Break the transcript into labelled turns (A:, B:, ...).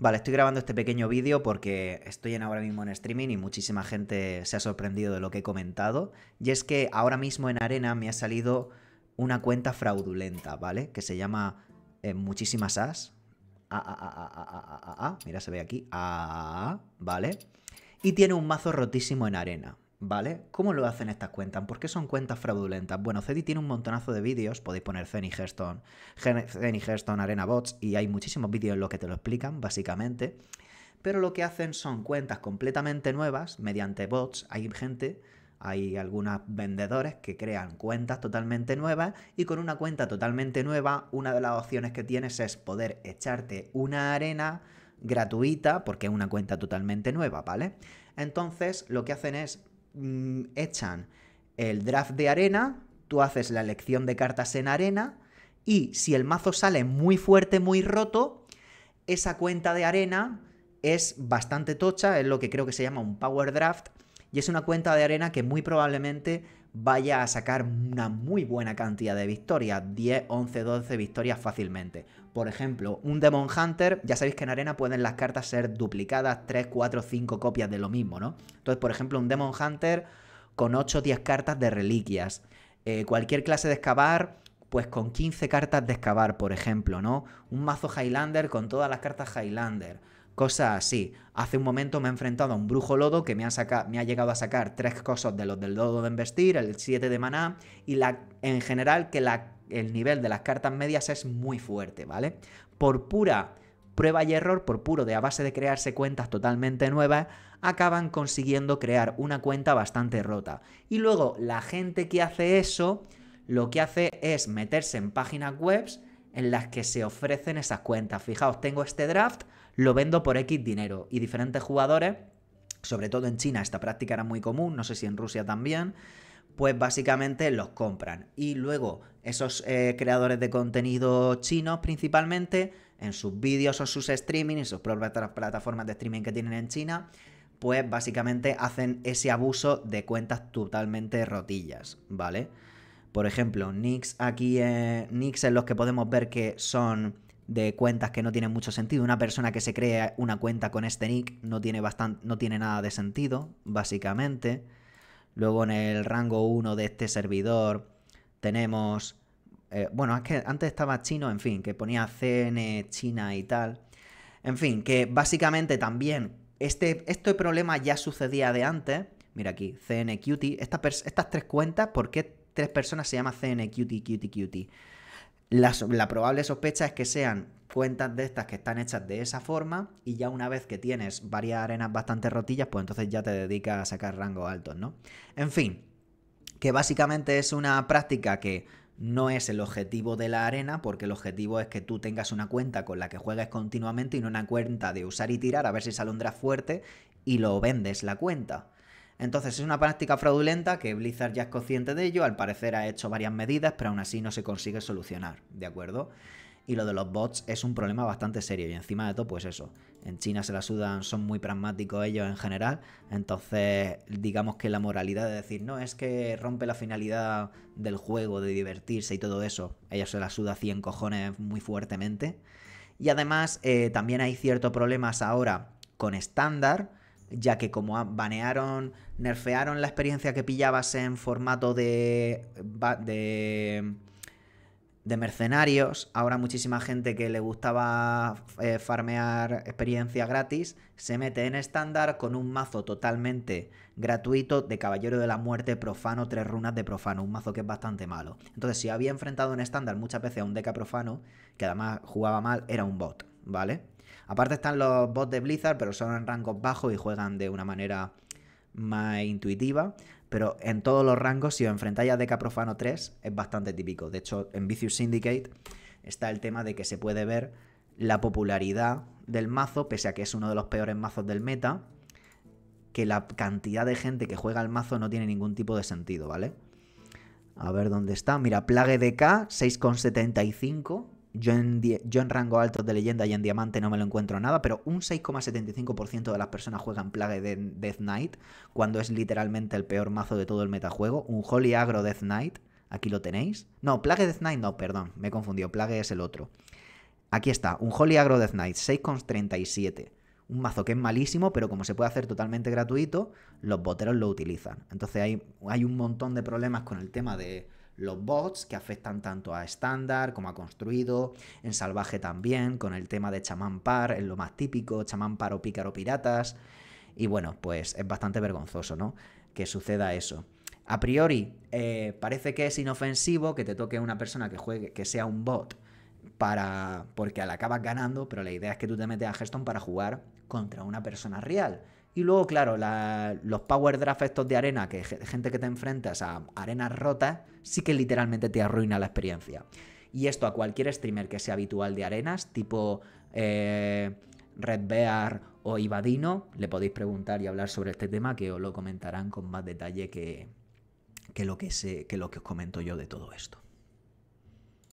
A: Vale, estoy grabando este pequeño vídeo porque estoy en ahora mismo en streaming y muchísima gente se ha sorprendido de lo que he comentado. Y es que ahora mismo en Arena me ha salido una cuenta fraudulenta, ¿vale? Que se llama eh, Muchísimas As. A-A-A-A-A-A-A-A-A. mira, se ve aquí. ¿vale? Y tiene un mazo rotísimo en Arena, ¿Vale? ¿Cómo lo hacen estas cuentas? ¿Por qué son cuentas fraudulentas? Bueno, Cedi tiene un montonazo de vídeos, podéis poner Zenny Heston, Arena Bots, y hay muchísimos vídeos en los que te lo explican, básicamente. Pero lo que hacen son cuentas completamente nuevas, mediante bots, hay gente, hay algunos vendedores que crean cuentas totalmente nuevas, y con una cuenta totalmente nueva, una de las opciones que tienes es poder echarte una arena gratuita, porque es una cuenta totalmente nueva, ¿vale? Entonces, lo que hacen es Mm, echan el draft de arena, tú haces la elección de cartas en arena y si el mazo sale muy fuerte, muy roto, esa cuenta de arena es bastante tocha, es lo que creo que se llama un power draft y es una cuenta de arena que muy probablemente vaya a sacar una muy buena cantidad de victorias, 10, 11, 12 victorias fácilmente. Por ejemplo, un Demon Hunter, ya sabéis que en arena pueden las cartas ser duplicadas, 3, 4, 5 copias de lo mismo, ¿no? Entonces, por ejemplo, un Demon Hunter con 8 o 10 cartas de reliquias. Eh, cualquier clase de excavar, pues con 15 cartas de excavar, por ejemplo, ¿no? Un mazo Highlander con todas las cartas Highlander. Cosa así. Hace un momento me he enfrentado a un brujo lodo que me ha, llegado a sacar tres cosas de los del lodo de investir, el 7 de maná, y en general que el nivel de las cartas medias es muy fuerte, ¿vale? Por pura prueba y error, por puro de a base de crearse cuentas totalmente nuevas, acaban consiguiendo crear una cuenta bastante rota. Y luego la gente que hace eso, lo que hace es meterse en páginas webs... en las que se ofrecen esas cuentas. Fijaos, tengo este draft, lo vendo por X dinero. Y diferentes jugadores, sobre todo en China esta práctica era muy común, no sé si en Rusia también, pues básicamente los compran. Y luego esos eh, creadores de contenido chinos principalmente, en sus vídeos o sus streamings, en sus propias plataformas de streaming que tienen en China, pues básicamente hacen ese abuso de cuentas totalmente rotillas, ¿vale? Por ejemplo, Nix aquí, eh, Nix en los que podemos ver que son de cuentas que no tienen mucho sentido. Una persona que se crea una cuenta con este nick no tiene, bastante, no tiene nada de sentido, básicamente. Luego en el rango 1 de este servidor tenemos... Eh, bueno, es que antes estaba chino, en fin, que ponía CN China y tal. En fin, que básicamente también este, este problema ya sucedía de antes. Mira aquí, CN Cutie. estas tres cuentas, ¿por qué tres personas se llama CN Cutie, Cutie, Cutie? La, probable sospecha es que sean cuentas de estas que están hechas de esa forma y ya una vez que tienes varias arenas bastante rotillas, pues entonces ya te dedicas a sacar rangos altos, ¿no? En fin, que básicamente es una práctica que no es el objetivo de la arena, porque el objetivo es que tú tengas una cuenta con la que juegues continuamente y no una cuenta de usar y tirar a ver si saldrá fuerte y lo vendes la cuenta. Entonces es una práctica fraudulenta que Blizzard ya es consciente de ello, al parecer ha hecho varias medidas, pero aún así no se consigue solucionar, ¿de acuerdo? Y lo de los bots es un problema bastante serio. Y encima de todo, pues eso. En China se la sudan, son muy pragmáticos ellos en general. Entonces, digamos que la moralidad de decir, no, es que rompe la finalidad del juego, de divertirse y todo eso. Ellos se la suda cien cojones muy fuertemente. Y además, eh, también hay ciertos problemas ahora con estándar ya que como banearon, nerfearon la experiencia que pillabas en formato de, de, mercenarios, ahora muchísima gente que le gustaba eh, farmear experiencia gratis se mete en estándar con un mazo totalmente gratuito de Caballero de la Muerte, Profano, tres runas de Profano, un mazo que es bastante malo. Entonces, si había enfrentado en estándar muchas veces a un deca Profano, que además jugaba mal, era un bot, ¿vale? Aparte están los bots de Blizzard, pero son en rangos bajos y juegan de una manera más intuitiva. Pero en todos los rangos, si os enfrentáis a Deca Profano 3, es bastante típico. De hecho, en Vicious Syndicate está el tema de que se puede ver la popularidad del mazo, pese a que es uno de los peores mazos del meta, que la cantidad de gente que juega al mazo no tiene ningún tipo de sentido, ¿vale? A ver dónde está. Mira, Plague DK, 6,75. Yo en, rango alto de leyenda y en diamante no me lo encuentro nada, pero un 6,75% de las personas juegan Plague de Death Knight, cuando es literalmente el peor mazo de todo el metajuego. Un Holy Agro Death Knight, aquí lo tenéis. No, Plague Death Knight no, perdón, me he confundido, Plague es el otro. Aquí está, un Holy Agro Death Knight, 6,37. Un mazo que es malísimo, pero como se puede hacer totalmente gratuito, los boteros lo utilizan. Entonces hay, hay un montón de problemas con el tema de, los bots que afectan tanto a estándar como a construido, en salvaje también, con el tema de chamán par, es lo más típico, chamán par o pícaro piratas. Y bueno, pues es bastante vergonzoso, ¿no? Que suceda eso. A priori, eh, parece que es inofensivo que te toque una persona que juegue, que sea un bot, para. porque la acabas ganando, pero la idea es que tú te metes a Hearthstone para jugar contra una persona real. Y luego, claro, los power draft estos de arena, que gente que te enfrentas a arenas rotas, sí que literalmente te arruina la experiencia. Y esto a cualquier streamer que sea habitual de arenas, tipo eh, Red Bear o Ibadino, le podéis preguntar y hablar sobre este tema que os lo comentarán con más detalle que, lo que, que lo que os comento yo de todo esto.